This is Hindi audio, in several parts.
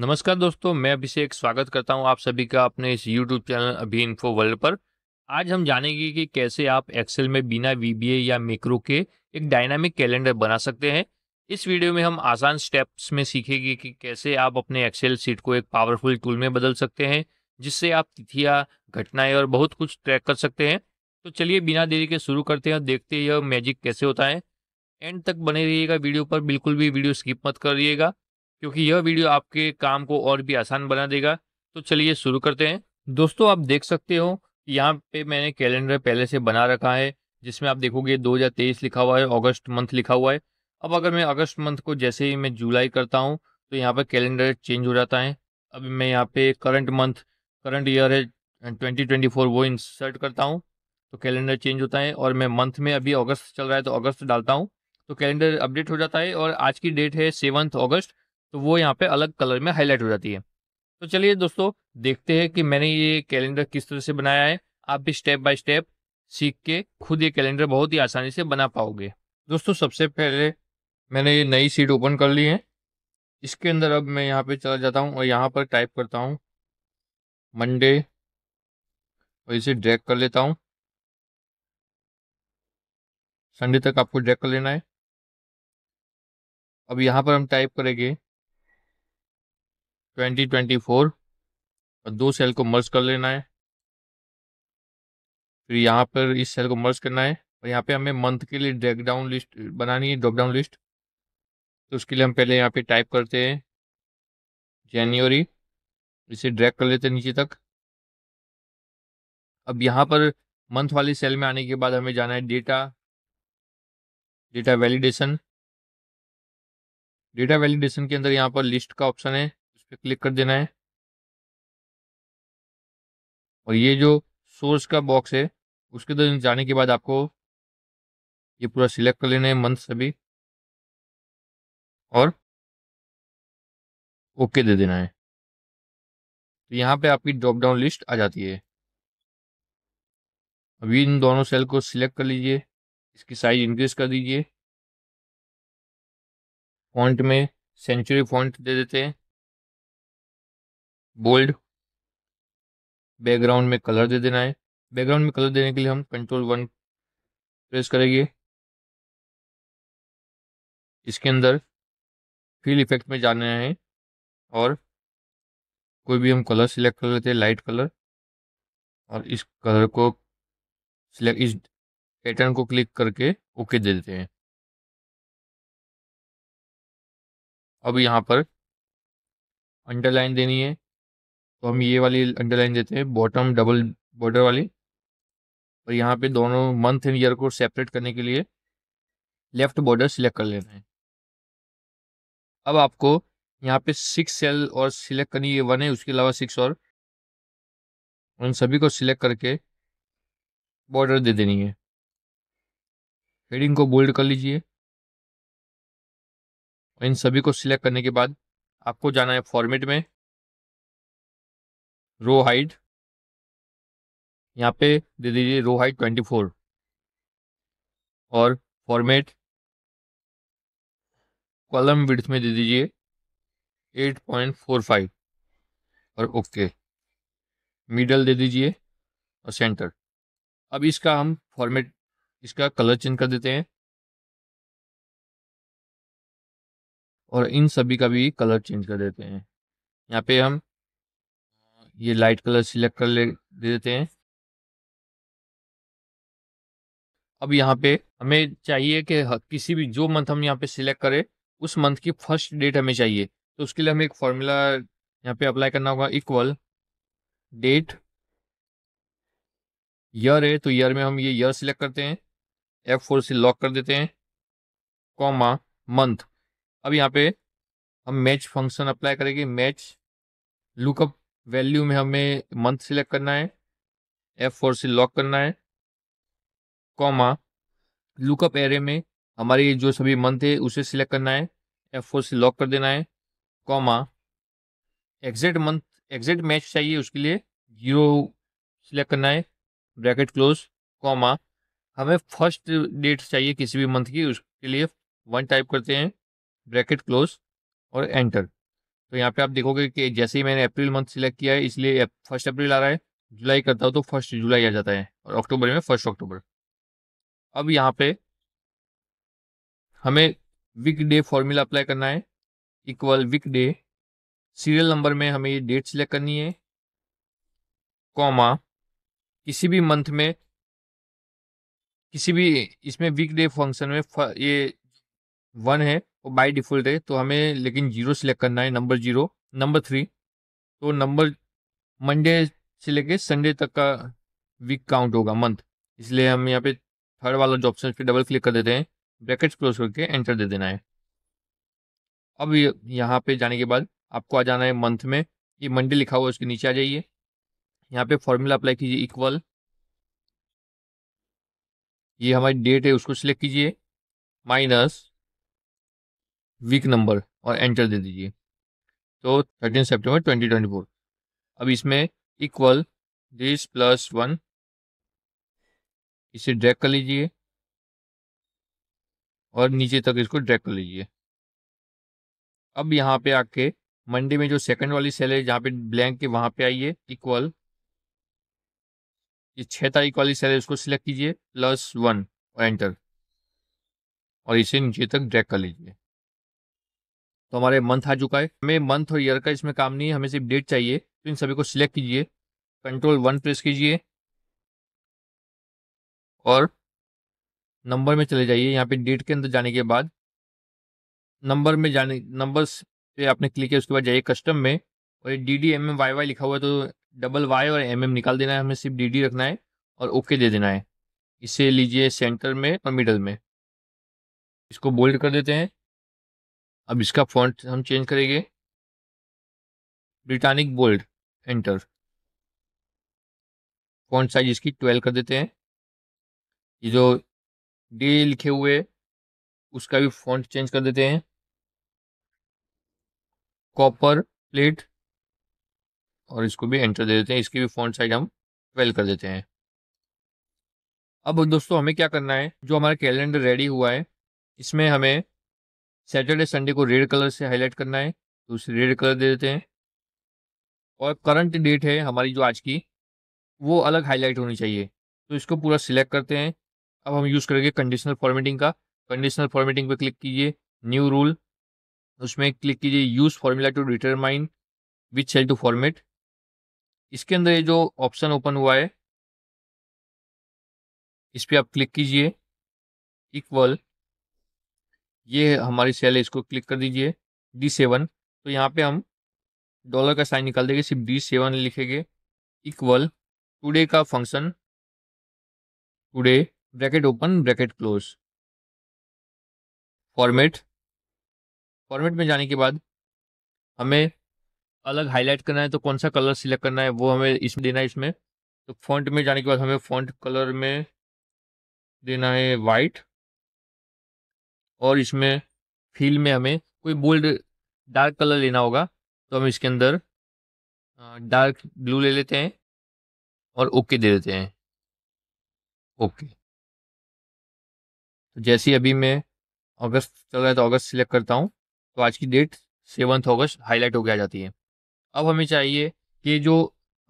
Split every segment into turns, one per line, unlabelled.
नमस्कार दोस्तों मैं अभिषेक स्वागत करता हूं आप सभी का अपने इस YouTube चैनल अभी इन्फो वर्ल्ड पर आज हम जानेंगे कि कैसे आप एक्सेल में बिना वीबीए या मेक्रो के एक डायनामिक कैलेंडर बना सकते हैं इस वीडियो में हम आसान स्टेप्स में सीखेंगे कि कैसे आप अपने एक्सेल सीट को एक पावरफुल टूल में बदल सकते हैं जिससे आप तिथियाँ घटनाएँ और बहुत कुछ ट्रैक कर सकते हैं तो चलिए बिना देरी के शुरू करते हैं और देखते हैं यह मैजिक कैसे होता है एंड तक बने रहिएगा वीडियो पर बिल्कुल भी वीडियो स्किप मत करिएगा क्योंकि यह वीडियो आपके काम को और भी आसान बना देगा तो चलिए शुरू करते हैं दोस्तों आप देख सकते हो यहाँ पे मैंने कैलेंडर पहले से बना रखा है जिसमें आप देखोगे 2023 लिखा हुआ है अगस्त मंथ लिखा हुआ है अब अगर मैं अगस्त मंथ को जैसे ही मैं जुलाई करता हूँ तो यहाँ पर कैलेंडर चेंज हो जाता है अब मैं यहाँ पे करंट मंथ करंट ईयर है 2024 वो इंसर्ट करता हूँ तो कैलेंडर चेंज होता है और मैं मंथ में अभी अगस्त चल रहा है तो अगस्त डालता हूँ तो कैलेंडर अपडेट हो जाता है और आज की डेट है सेवन्थ अगस्त तो वो यहाँ पे अलग कलर में हाईलाइट हो जाती है तो चलिए दोस्तों देखते हैं कि मैंने ये कैलेंडर किस तरह से बनाया है आप भी स्टेप बाय स्टेप सीख के खुद ये कैलेंडर बहुत ही आसानी से बना पाओगे दोस्तों सबसे पहले मैंने ये नई सीट ओपन कर ली है इसके अंदर अब मैं यहाँ पे चला जाता हूँ और यहाँ पर टाइप करता हूँ मंडे और इसे ड्रैग कर लेता हूँ संडे तक आपको ड्रैग कर लेना है अब यहाँ पर हम टाइप करेंगे ट्वेंटी ट्वेंटी फोर और दो सेल को मर्ज कर लेना है फिर यहाँ पर इस सेल को मर्ज करना है और यहाँ पे हमें मंथ के लिए ड्रैग डाउन लिस्ट बनानी है ड्रॉप डाउन लिस्ट तो उसके लिए हम पहले यहाँ पे टाइप करते हैं जनवरी इसे ड्रैग कर लेते हैं नीचे तक अब यहाँ पर मंथ वाली सेल में आने के बाद हमें जाना है data data validation data validation के अंदर यहाँ पर लिस्ट का ऑप्शन है क्लिक कर देना है और ये जो सोर्स का बॉक्स है उसके अंदर जाने के बाद आपको ये पूरा सिलेक्ट कर लेना है मंथ सभी और ओके दे देना है तो यहाँ पे आपकी ड्रॉप डाउन लिस्ट आ जाती है अभी इन दोनों सेल को सिलेक्ट कर लीजिए इसकी साइज इंक्रीज कर दीजिए फॉन्ट में सेंचुरी फॉन्ट दे देते हैं बोल्ड बैकग्राउंड में कलर दे देना है बैकग्राउंड में कलर देने के लिए हम कंट्रोल वन प्रेस करेंगे इसके अंदर फील इफेक्ट में जाना है और कोई भी हम कलर सिलेक्ट कर लेते हैं लाइट कलर और इस कलर को सिलेक्ट इस पैटर्न को क्लिक करके ओके दे देते हैं अब यहाँ पर अंडरलाइन देनी है तो हम ये वाली अंडरलाइन देते हैं बॉटम डबल बॉर्डर वाली और यहाँ पे दोनों मंथ एंड ईयर को सेपरेट करने के लिए लेफ्ट बॉर्डर सिलेक्ट कर लेना है अब आपको यहाँ पे सिक्स सेल और सिलेक्ट करनी ये वन है उसके अलावा सिक्स और उन सभी को सिलेक्ट करके बॉर्डर दे देनी है हेडिंग को बोल्ड कर लीजिए इन सभी को सिलेक्ट करने के बाद आपको जाना है फॉर्मेट में रो हाइट यहाँ पे दे दीजिए रो हाइट ट्वेंटी फोर और फॉर्मेट कॉलम विड्थ में दे दीजिए एट पॉइंट फोर फाइव और ओके मिडल दे दीजिए और सेंटर अब इसका हम फॉर्मेट इसका कलर चेंज कर देते हैं और इन सभी का भी कलर चेंज कर देते हैं यहाँ पे हम ये लाइट कलर सिलेक्ट कर ले दे देते हैं अब यहाँ पे हमें चाहिए कि किसी भी जो मंथ हम यहाँ पे सिलेक्ट करें उस मंथ की फर्स्ट डेट हमें चाहिए तो उसके लिए हमें एक फॉर्मूला यहाँ पे अप्लाई करना होगा इक्वल डेट ईयर है तो ईयर में हम ये ईयर सिलेक्ट करते हैं एफ फोर से लॉक कर देते हैं कॉमा मंथ अब यहाँ पे हम मैच फंक्शन अप्लाई करेंगे मैच लुकअप वैल्यू में हमें मंथ सिलेक्ट करना है एफ फोर से लॉक करना है कॉमा लुकअप एरे में हमारी जो सभी मंथ है उसे सिलेक्ट करना है एफ फोर से लॉक कर देना है comma exact month exact match चाहिए उसके लिए जीरो सिलेक्ट करना है ब्रैकेट क्लोज कॉमा हमें फर्स्ट डेट चाहिए किसी भी मंथ की उसके लिए वन टाइप करते हैं ब्रैकेट क्लोज और एंटर तो यहाँ पे आप देखोगे कि जैसे ही मैंने अप्रैल मंथ सिलेक्ट किया है इसलिए फर्स्ट अप्रैल आ रहा है जुलाई करता हूँ तो फर्स्ट जुलाई आ जाता है और अक्टूबर में फर्स्ट अक्टूबर अब यहाँ पे हमें वीक डे फॉर्मूला अप्लाई करना है equal weekday serial number में हमें ये डेट सिलेक्ट करनी है कॉमा किसी भी मंथ में किसी भी इसमें वीक डे फंक्शन में ये वन है और बाय डिफ़ॉल्ट है तो हमें लेकिन जीरो सिलेक्ट करना है नंबर जीरो नंबर थ्री तो नंबर मंडे से लेके संडे तक का वीक काउंट होगा मंथ इसलिए हम यहाँ पे थर्ड वाला जो ऑप्शन पे डबल क्लिक कर देते हैं ब्रैकेट्स क्लोज करके एंटर दे देना है अब यहाँ पे जाने के बाद आपको आ जाना है मंथ में ये मंडे लिखा हुआ है उसके नीचे आ जाइए यहाँ पे फॉर्मूला अप्लाई कीजिए इक्वल ये हमारी डेट है उसको सिलेक्ट कीजिए माइनस वीक नंबर और एंटर दे दीजिए तो thirteen September twenty twenty four अब इसमें इक्वल दिस प्लस वन इसे ड्रैग कर लीजिए और नीचे तक इसको ड्रैग कर लीजिए अब यहाँ पे आके मंडे में जो सेकंड वाली सेल है जहाँ पे ब्लैंक है वहाँ पे आइए इक्वल ये छः तारीख वाली सेल है उसको सिलेक्ट कीजिए प्लस वन और एंटर और इसे नीचे तक ड्रैग कर लीजिए तो हमारे मंथ आ चुका है हमें मंथ और ईयर का इसमें काम नहीं है हमें सिर्फ डेट चाहिए तो इन सभी को सिलेक्ट कीजिए कंट्रोल वन प्रेस कीजिए और नंबर में चले जाइए यहाँ पे डेट के अंदर जाने के बाद नंबर में जाने नंबर पे आपने क्लिक किया उसके बाद जाइए कस्टम में और ये D D M M Y Y लिखा हुआ है तो डबल वाई और एम एम निकाल देना है हमें सिर्फ डी डी रखना है और ओके दे देना है इसे लीजिए सेंटर में और मिडल में इसको बोल्ड कर देते हैं अब इसका फॉन्ट हम चेंज करेंगे Britannic bold enter font size इसकी ट्वेल्व कर देते हैं ये जो डी लिखे हुए उसका भी फॉन्ट चेंज कर देते हैं कॉपर प्लेट और इसको भी एंटर दे देते हैं इसकी भी फॉन्ट साइज हम ट्वेल्व कर देते हैं अब दोस्तों हमें क्या करना है जो हमारा कैलेंडर रेडी हुआ है इसमें हमें सैटरडे संडे को रेड कलर से हाईलाइट करना है तो उसे रेड कलर दे देते हैं और करंट डेट है हमारी जो आज की वो अलग हाईलाइट होनी चाहिए तो इसको पूरा सिलेक्ट करते हैं अब हम यूज़ करेंगे कंडीशनल फॉर्मेटिंग का कंडीशनल फॉर्मेटिंग पर क्लिक कीजिए न्यू रूल उसमें क्लिक कीजिए use formula to determine which cell to format इसके अंदर ये जो ऑप्शन ओपन हुआ है इस पर आप क्लिक कीजिए इक्वल ये हमारी सेल है इसको क्लिक कर दीजिए डी सेवन तो यहाँ पे हम डॉलर का साइन निकाल देंगे सिर्फ डी सेवन लिखेंगे इक्वल टुडे का function today bracket open bracket close format format में जाने के बाद हमें अलग हाईलाइट करना है तो कौन सा कलर सिलेक्ट करना है वो हमें इसमें देना है इसमें तो फॉन्ट में जाने के बाद हमें फॉन्ट कलर में देना है वाइट और इसमें फील में हमें कोई बोल्ड डार्क कलर लेना होगा तो हम इसके अंदर डार्क ब्लू ले लेते हैं और ओके दे देते हैं ओके तो जैसे अभी मैं अगस्त चल रहा है तो अगस्त सिलेक्ट करता हूँ तो आज की डेट सेवन्थ अगस्त हाईलाइट होके आ जाती है अब हमें चाहिए कि जो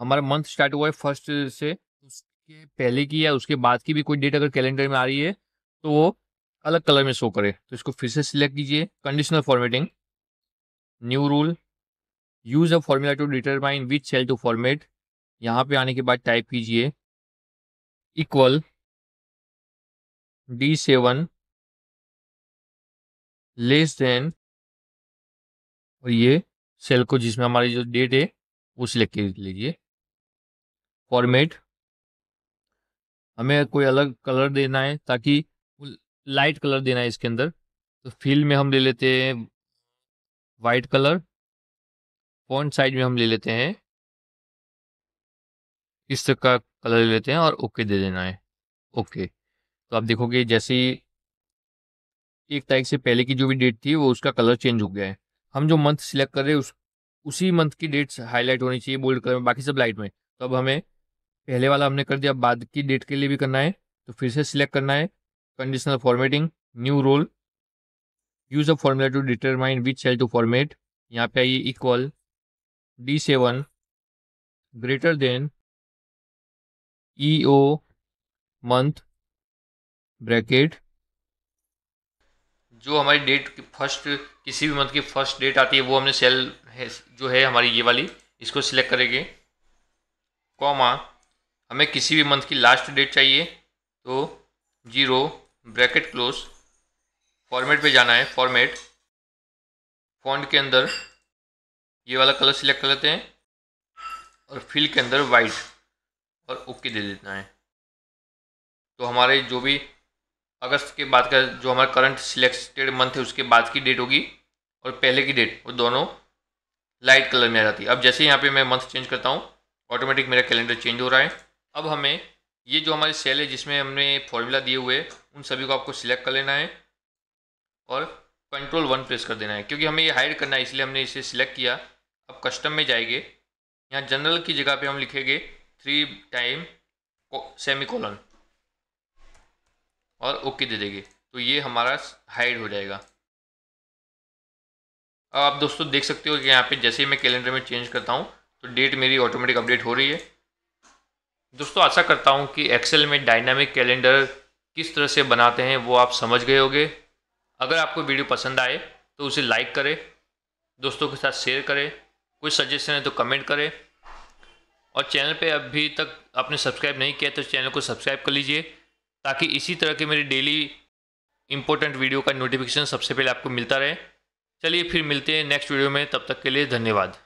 हमारा मंथ स्टार्ट हुआ है फर्स्ट से उसके पहले की या उसके बाद की भी कोई डेट अगर कैलेंडर में आ रही है तो वो अलग कलर में शो करे तो इसको फिर से सिलेक्ट कीजिए conditional formatting new rule use a formula to determine which cell to format यहाँ पे आने के बाद टाइप कीजिए equal D seven less than और ये सेल को जिसमें हमारी जो डेट है वो सिलेक्ट कर लीजिए फॉर्मेट हमें कोई अलग कलर देना है ताकि लाइट कलर देना है इसके अंदर तो फील्ड में हम ले लेते हैं वाइट कलर पॉइंट साइड में हम ले लेते हैं इस तरह का कलर ले लेते हैं और ओके दे देना है ओके तो आप देखोगे जैसे ही एक तारीख से पहले की जो भी डेट थी वो उसका कलर चेंज हो गया है हम जो मंथ सिलेक्ट कर रहे हैं उस उसी मंथ की डेट्स हाईलाइट होनी चाहिए बोल्ड कलर में बाकी सब लाइट में तो अब हमें पहले वाला हमने कर दिया बाद की डेट के लिए भी करना है तो फिर से सिलेक्ट करना है conditional formatting new rule use a formula to determine which cell to format यहाँ पे आइए equal D seven greater than E O month bracket जो हमारी डेट फर्स्ट किसी भी मंथ की फर्स्ट डेट आती है वो हमने सेल है जो है हमारी ये वाली इसको सिलेक्ट करेंगे कॉमा हमें किसी भी मंथ की लास्ट डेट चाहिए तो जीरो ब्रैकेट क्लोज फॉर्मेट पे जाना है फॉर्मेट फॉन्ट के अंदर ये वाला कलर सिलेक्ट कर लेते हैं और फिल के अंदर वाइट और ओके दे देना है तो हमारे जो भी अगस्त के बाद का जो हमारा करंट सिलेक्टेड मंथ है उसके बाद की डेट होगी और पहले की डेट वो दोनों लाइट कलर में आ जाती है अब जैसे यहाँ पे मैं मंथ चेंज करता हूँ ऑटोमेटिक मेरा कैलेंडर चेंज हो रहा है अब हमें ये जो हमारी सेल है जिसमें हमने फॉर्मूला दिए हुए उन सभी को आपको सिलेक्ट कर लेना है और कंट्रोल वन प्रेस कर देना है क्योंकि हमें ये हाइड करना है इसलिए हमने इसे सिलेक्ट किया अब कस्टम में जाएंगे यहाँ जनरल की जगह पे हम लिखेंगे थ्री टाइम सेमी कॉलन और ओके दे देंगे तो ये हमारा हाइड हो जाएगा अब आप दोस्तों देख सकते हो कि यहाँ पे जैसे ही मैं कैलेंडर में चेंज करता हूँ तो डेट मेरी ऑटोमेटिक अपडेट हो रही है दोस्तों आशा करता हूँ कि एक्सेल में डायनामिक कैलेंडर किस तरह से बनाते हैं वो आप समझ गए होंगे अगर आपको वीडियो पसंद आए तो उसे लाइक करें दोस्तों के साथ शेयर करें कोई सजेशन है तो कमेंट करें और चैनल पे अभी तक आपने सब्सक्राइब नहीं किया तो चैनल को सब्सक्राइब कर लीजिए ताकि इसी तरह के मेरी डेली इंपॉर्टेंट वीडियो का नोटिफिकेशन सबसे पहले आपको मिलता रहे चलिए फिर मिलते हैं नेक्स्ट वीडियो में तब तक के लिए धन्यवाद